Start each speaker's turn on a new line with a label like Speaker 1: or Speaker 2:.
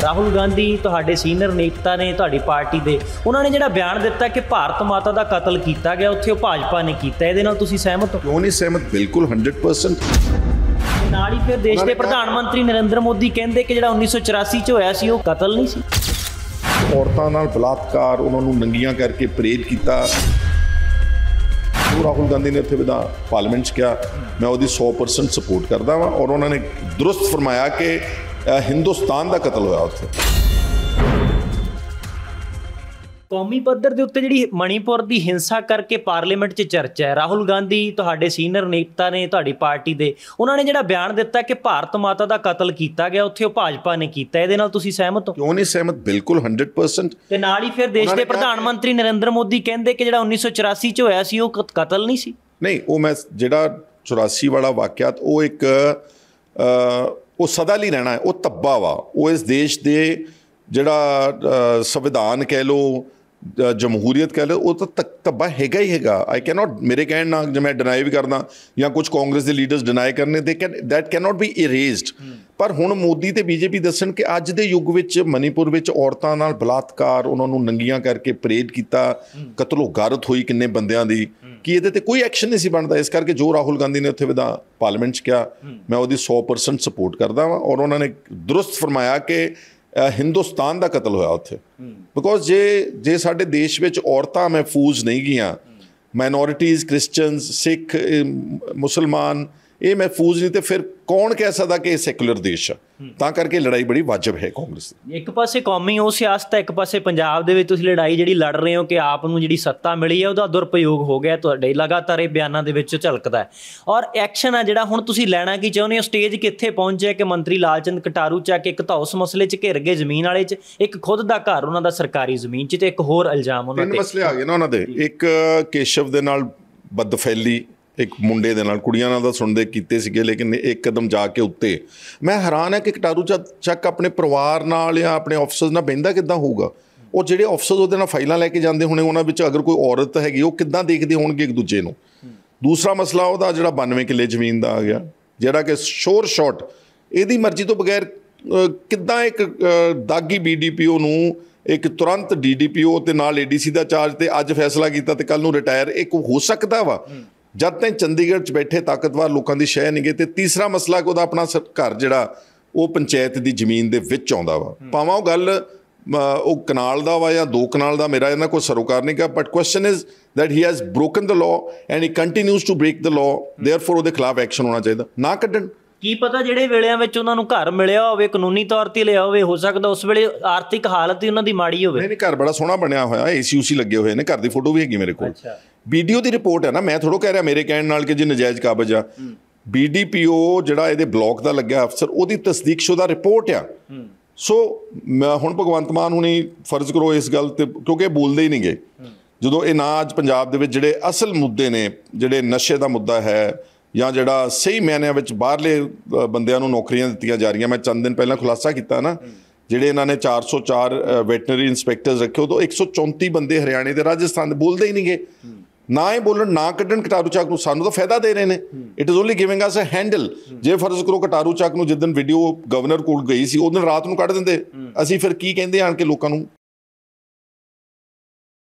Speaker 1: ਰਾਹੁਲ ਗਾਂਧੀ ਤੁਹਾਡੇ ਸੀਨੀਅਰ ਨੇਤਾ ਨੇ ਤੁਹਾਡੀ ਪਾਰਟੀ ਦੇ ਉਹਨਾਂ ਨੇ ਜਿਹੜਾ ਬਿਆਨ ਦਿੱਤਾ ਕਿ ਭਾਰਤ ਮਾਤਾ ਦਾ ਕਤਲ ਕੀਤਾ ਗਿਆ ਉੱਥੇ ਉਹ ਭਾਜਪਾ ਨੇ ਕੀਤਾ ਇਹਦੇ ਨਾਲ ਤੁਸੀਂ ਸਹਿਮਤ ਹੋ ਕਿਉਂ ਨਹੀਂ
Speaker 2: ਸਹਿਮਤ ਬਿਲਕੁਲ 100%
Speaker 1: ਨਾਲ ਹੀ ਫਿਰ ਦੇਸ਼ ਦੇ ਪ੍ਰਧਾਨ ਮੰਤਰੀ ਨਰਿੰਦਰ ਮੋਦੀ ਕਹਿੰਦੇ ਕਿ ਜਿਹੜਾ 1984 ਚ ਹੋਇਆ ਸੀ ਉਹ ਕਤਲ ਨਹੀਂ ਸੀ
Speaker 2: ਔਰਤਾਂ ਨਾਲ ਬਲਾਤਕਾਰ ਉਹਨਾਂ ਨੂੰ ਨੰਗੀਆਂ ਕਰਕੇ ਪ੍ਰੇਰਿਤ ਕੀਤਾ ਰਾਹੁਲ ਗਾਂਧੀ ਨੇ ਉੱਥੇ ਵਿਧਾਨ ਪਾਰਲੀਮੈਂਟ 'ਚ ਕਿਹਾ ਮੈਂ ਉਹਦੀ 100% ਸਪੋਰਟ ਕਰਦਾ ਹਾਂ ਔਰ ਉਹਨਾਂ ਨੇ ਦਰਸਤ ਫਰਮਾਇਆ ਕਿ ਹਿੰਦੁਸਤਾਨ ਦਾ ਕਤਲ ਹੋਇਆ ਉੱਥੇ
Speaker 1: ਕੌਮੀ ਪੱਧਰ ਦੇ ਉੱਤੇ ਜਿਹੜੀ ਮਣੀਪੁਰ ਦੀ ਹਿੰਸਾ ਕਰਕੇ ਪਾਰਲੀਮੈਂਟ 'ਚ ਚਰਚਾ ਹੈ ਰਾਹੁਲ ਗਾਂਧੀ ਤੁਹਾਡੇ ਸੀਨੀਅਰ ਨੇਤਾ ਨੇ ਤੁਹਾਡੀ ਪਾਰਟੀ ਦੇ ਉਹਨਾਂ ਨੇ ਜਿਹੜਾ ਬਿਆਨ ਦਿੱਤਾ ਕਿ ਭਾਰਤ ਮਾਤਾ ਦਾ ਕਤਲ ਕੀਤਾ ਗਿਆ ਉੱਥੇ ਉਹ ਭਾਜਪਾ ਨੇ ਕੀਤਾ ਇਹਦੇ ਨਾਲ ਤੁਸੀਂ
Speaker 2: ਸਹਿਮਤ ਹੋ ਕਿਉਂ ਨਹੀਂ ਸਹਿਮਤ ਬਿਲਕੁਲ 100%
Speaker 1: ਤੇ ਨਾਲ ਹੀ ਫਿਰ ਦੇਸ਼ ਦੇ ਪ੍ਰਧਾਨ ਮੰਤਰੀ ਨਰਿੰਦਰ ਮੋਦੀ ਕਹਿੰਦੇ ਕਿ ਜਿਹੜਾ 1984 'ਚ ਹੋਇਆ ਸੀ ਉਹ ਕਤਲ ਨਹੀਂ ਸੀ
Speaker 2: ਨਹੀਂ ਉਹ ਮੈਂ ਜਿਹੜਾ 84 ਵਾਲਾ ਵਾਕਿਆ ਉਹ ਇੱਕ ਉਹ ਸਦਾ ਲਈ ਰਹਿਣਾ ਹੈ ਉਹ ਧੱਬਾ ਵਾ ਉਹ ਇਸ ਦੇਸ਼ ਦੇ ਜਿਹੜਾ ਸੰਵਿਧਾਨ ਕਹਿ ਲੋ ਜਮਹੂਰੀਅਤ ਕਹਿ ਲੋ ਉਹ ਤਾਂ ਧੱਬਾ ਹੈਗਾ ਹੀ ਹੈਗਾ ਆਈ ਕੈਨ ਨਾਟ ਮੇਰੇ ਕਹਿਣ ਨਾਲ ਜੇ ਮੈਂ ਡਿਨਾਈ ਵੀ ਕਰਦਾ ਜਾਂ ਕੁਝ ਕਾਂਗਰਸ ਦੇ ਲੀਡਰਸ ਡਿਨਾਈ ਕਰਨੇ ਦੇ can that can not be erased ਪਰ ਹੁਣ ਮੋਦੀ ਤੇ ਬੀਜੇਪੀ ਦੱਸਣ ਕਿ ਅੱਜ ਦੇ ਯੁੱਗ ਵਿੱਚ ਮਨੀਪੁਰ ਵਿੱਚ ਔਰਤਾਂ ਨਾਲ ਬਲਾਤਕਾਰ ਉਹਨਾਂ ਨੂੰ ਨੰਗੀਆਂ ਕਰਕੇ ਪਰੇਡ ਕੀਤਾ ਕਤਲੋ ਗਾਰਤ ਹੋਈ ਕਿੰਨੇ ਬੰਦਿਆਂ ਦੀ ਕਿ ਇਹਦੇ ਤੇ ਕੋਈ ਐਕਸ਼ਨ ਨਹੀਂ ਸੀ ਬਣਦਾ ਇਸ ਕਰਕੇ ਜੋ ਰਾਹੁਲ ਗਾਂਧੀ ਨੇ ਉੱਥੇ ਵਿਦਾ ਪਾਰਲੀਮੈਂਟ 'ਚ ਕਿਹਾ ਮੈਂ ਉਹਦੀ 100% ਸਪੋਰਟ ਕਰਦਾ ਵਾਂ ਔਰ ਉਹਨਾਂ ਨੇ ਦਰੁਸਤ ਫਰਮਾਇਆ ਕਿ ਹਿੰਦੁਸਤਾਨ ਦਾ ਕਤਲ ਹੋਇਆ ਉੱਥੇ ਬਿਕੋਜ਼ ਜੇ ਜੇ ਸਾਡੇ ਦੇਸ਼ ਵਿੱਚ ਔਰਤਾਂ ਮਹਿਫੂਜ਼ ਨਹੀਂ ਗਈਆਂ ਮਾਈਨੋਰਿਟੀਜ਼ ਕ੍ਰਿਸਚੀਅਨਸ ਸਿੱਖ ਮੁਸਲਮਾਨ ਇਹ ਮਹਿਫੂਜ਼ ਨਹੀਂ ਤੇ ਫਿਰ ਕੌਣ ਕਹਿ ਸਕਦਾ ਕਿ ਇਹ ਸੈਕੂਲਰ ਦੇਸ਼ ਆ ਤਾਂ ਕਰਕੇ ਲੜਾਈ ਬੜੀ ਵਾਜਬ ਹੈ ਕਾਂਗਰਸ
Speaker 1: ਦੀ ਇੱਕ ਪਾਸੇ ਕੌਮੀ ਉਹ ਸਿਆਸਤ ਹੈ ਇੱਕ ਪਾਸੇ ਪੰਜਾਬ ਦੇ ਵਿੱਚ ਤੁਸੀਂ ਲੜਾਈ ਜਿਹੜੀ ਲੜ ਰਹੇ ਹੋ ਕਿ ਆਪ ਨੂੰ ਜਿਹੜੀ ਸੱਤਾ ਮਿਲੀ ਹੈ ਉਹਦਾ ਦੁਰਪਯੋਗ ਹੋ ਗਿਆ ਤੁਹਾਡੇ ਲਗਾਤਾਰ ਇਹ ਬਿਆਨਾਂ ਦੇ ਵਿੱਚ ਝਲਕਦਾ ਹੈ ਔਰ ਐਕਸ਼ਨ ਆ ਜਿਹੜਾ ਹੁਣ ਤੁਸੀਂ ਲੈਣਾ ਕੀ ਚਾਹੁੰਦੇ ਹੋ ਸਟੇਜ ਕਿੱਥੇ ਪਹੁੰਚਿਆ ਕਿ ਮੰਤਰੀ ਲਾਲਚੰਦ ਕਟਾਰੂ ਚੱਕ ਇੱਕ ਤਾਂ ਉਸ ਮਸਲੇ 'ਚ ਘਿਰ ਗਏ ਜ਼ਮੀਨ ਵਾਲੇ 'ਚ ਇੱਕ ਖੁਦ ਦਾ ਘਰ ਉਹਨਾਂ ਦਾ ਸਰਕਾਰੀ ਜ਼ਮੀਨ 'ਚ ਤੇ ਇੱਕ ਹੋਰ ਇਲਜ਼ਾਮ ਉਹਨਾਂ ਤੇ ਤਿੰਨ ਮਸਲੇ ਆ ਗਏ
Speaker 2: ਨਾ ਉਹਨਾਂ ਦੇ ਇੱਕ ਕੇਸ਼ਵ ਦੇ ਨਾਲ ਬਦਫੈਲੀ ਇੱਕ ਮੁੰਡੇ ਦੇ ਨਾਲ ਕੁੜੀਆਂ ਨਾਲ ਦਾ ਸੁਣਦੇ ਕੀਤੇ ਸੀਗੇ ਲੇਕਿਨ ਇੱਕ ਕਦਮ ਜਾ ਕੇ ਉੱਤੇ ਮੈਂ ਹੈਰਾਨ ਹਾਂ ਕਿ ਕਟਾਰੂ ਚੱਕ ਆਪਣੇ ਪਰਿਵਾਰ ਨਾਲ ਜਾਂ ਆਪਣੇ ਆਫਸਰਸ ਨਾਲ ਬੈਂਦਾ ਕਿੱਦਾਂ ਹੋਊਗਾ ਉਹ ਜਿਹੜੇ ਆਫਸਰਸ ਉਹਦੇ ਨਾਲ ਫਾਈਲਾਂ ਲੈ ਕੇ ਜਾਂਦੇ ਹੋਣੇ ਉਹਨਾਂ ਵਿੱਚ ਅਗਰ ਕੋਈ ਔਰਤ ਹੈਗੀ ਉਹ ਕਿੱਦਾਂ ਦੇਖਦੇ ਹੋਣਗੇ ਇੱਕ ਦੂਜੇ ਨੂੰ ਦੂਸਰਾ ਮਸਲਾ ਉਹਦਾ ਜਿਹੜਾ 92 ਕਿੱਲੇ ਜ਼ਮੀਨ ਦਾ ਆ ਗਿਆ ਜਿਹੜਾ ਕਿ ਸ਼ੋਰ ਸ਼ਾਟ ਇਹਦੀ ਮਰਜ਼ੀ ਤੋਂ ਬਗੈਰ ਕਿੱਦਾਂ ਇੱਕ ਦਾਗੀ ਬੀਡੀਪੀਓ ਨੂੰ ਇੱਕ ਤੁਰੰਤ ਡੀਡੀਪੀਓ ਤੇ ਨਾਲ ਏਡੀਸੀ ਦਾ ਚਾਰਜ ਤੇ ਅੱਜ ਫੈਸਲਾ ਕੀਤਾ ਤੇ ਕੱਲ ਨੂੰ ਰਿਟਾਇਰ ਇੱਕ ਹੋ ਸਕਦਾ ਵਾ ਜਦ ਤੱਕ ਚੰਡੀਗੜ੍ਹ 'ਚ ਬੈਠੇ ਤਾਕਤਵਰ ਲੋਕਾਂ ਦੀ ਨਹੀਂ ਨਹੀਂਗੇ ਤੇ ਤੀਸਰਾ ਮਸਲਾ ਕਿ ਉਹਦਾ ਆਪਣਾ ਘਰ ਜਿਹੜਾ ਉਹ ਪੰਚਾਇਤ ਦੀ ਜ਼ਮੀਨ ਦੇ ਵਿੱਚ ਆਉਂਦਾ ਵਾ ਪਾਵਾਂ ਉਹ ਗੱਲ ਉਹ ਕਨਾਲ ਦਾ ਵਾ ਜਾਂ ਦੋ ਕਨਾਲ ਦਾ ਮੇਰਾ ਇਹਨਾਂ ਕੋਈ ਸਰੋਕਾਰ ਨਹੀਂ ਕਾ but question is that he has broken the law and he continues to break the law therefore ਉਹਦੇ ਖਿਲਾਫ ਐਕਸ਼ਨ ਹੋਣਾ ਚਾਹੀਦਾ ਨਾ ਕੱਢਣ
Speaker 1: ਕੀ ਪਤਾ ਜਿਹੜੇ ਵੇਲਿਆਂ ਵਿੱਚ ਉਹਨਾਂ ਨੂੰ ਘਰ ਮਿਲਿਆ ਹੋਵੇ ਕਾਨੂੰਨੀ ਤੌਰ ਤੇ ਲਿਆ ਹੋਵੇ ਹੋ ਸਕਦਾ ਉਸ ਵੇਲੇ ਆਰਥਿਕ ਹਾਲਤ ਹੀ ਉਹਨਾਂ ਦੀ ਮਾੜੀ ਹੋਵੇ ਨਹੀਂ ਨਹੀਂ ਘਰ ਬੜਾ
Speaker 2: ਸੋਹਣਾ ਬਣਿਆ ਹੋਇਆ ਏਸੀ ਯੂਸੀ ਲੱਗੇ ਹੋਏ ਨੇ ਘਰ ਦੀ ਫੋਟੋ ਵੀ ਹੈਗੀ ਮੇਰੇ ਕੋਲ ਅੱਛਾ ਵੀਡੀਓ ਦੀ ਰਿਪੋਰਟ ਹੈ ਨਾ ਮੈਂ ਥੋੜੋ ਕਹਿ ਰਿਹਾ ਮੇਰੇ ਕਹਿਣ ਨਾਲ ਕਿ ਜੀ ਨਜਾਇਜ਼ ਕਾਬਜ ਆ ਬੀਡੀਪੀਓ ਜਿਹੜਾ ਇਹਦੇ ਬਲਾਕ ਦਾ ਲੱਗਿਆ ਅਫਸਰ ਉਹਦੀ ਤਸਦੀਕਸ਼ੁਦਾ ਰਿਪੋਰਟ ਆ ਸੋ ਹੁਣ ਭਗਵੰਤ ਮਾਨ ਹੁਣੀ ਫਰਜ਼ ਕਰੋ ਇਸ ਗੱਲ ਤੇ ਕਿਉਂਕਿ ਬੋਲਦੇ ਹੀ ਨਹੀਂਗੇ ਜਦੋਂ ਇਹ ਅੱਜ ਪੰਜਾਬ ਦੇ ਵਿੱਚ ਜਿਹੜੇ ਅਸਲ ਮੁੱਦੇ ਨੇ ਜਿਹੜੇ ਨਸ਼ੇ ਦਾ ਮੁੱਦਾ ਹੈ ਜਾਂ ਜਿਹੜਾ ਸਹੀ ਮੈਨਿਆਂ ਵਿੱਚ ਬਾਹਰਲੇ ਬੰਦਿਆਂ ਨੂੰ ਨੌਕਰੀਆਂ ਦਿੱਤੀਆਂ ਜਾ ਰਹੀਆਂ ਮੈਂ ਚੰਦ ਦਿਨ ਪਹਿਲਾਂ ਖੁਲਾਸਾ ਕੀਤਾ ਨਾ ਜਿਹੜੇ ਇਹਨਾਂ ਨੇ 404 ਵੈਟਰਨਰੀ ਇਨਸਪੈਕਟਰਸ ਰੱਖੇ ਉਹ ਤੋਂ 134 ਬੰਦੇ ਹਰਿਆਣੇ ਤੇ ਰਾਜਸਥਾਨ ਦੇ ਬੋਲਦੇ ਹੀ ਨਹੀਂਗੇ ਨਾ ਹੀ ਬੋਲਣ ਨਾ ਕੱਢਣ ਕਟਾਰੂ ਚੱਕ ਨੂੰ ਸਾਨੂੰ ਤਾਂ ਫਾਇਦਾ ਦੇ ਰਹੇ ਨੇ it is only giving us a handle ਜੇ ਫਰਜ਼ ਕਰੋ ਕਟਾਰੂ ਚੱਕ ਨੂੰ ਜਿੱਦਨ ਵੀਡੀਓ ਗਵਰਨਰ ਕੋਲ ਗਈ ਸੀ ਉਹਨਾਂ ਰਾਤ ਨੂੰ ਕੱਢ ਦਿੰਦੇ ਅਸੀਂ ਫਿਰ ਕੀ ਕਹਿੰਦੇ ਆਣ ਕੇ ਲੋਕਾਂ ਨੂੰ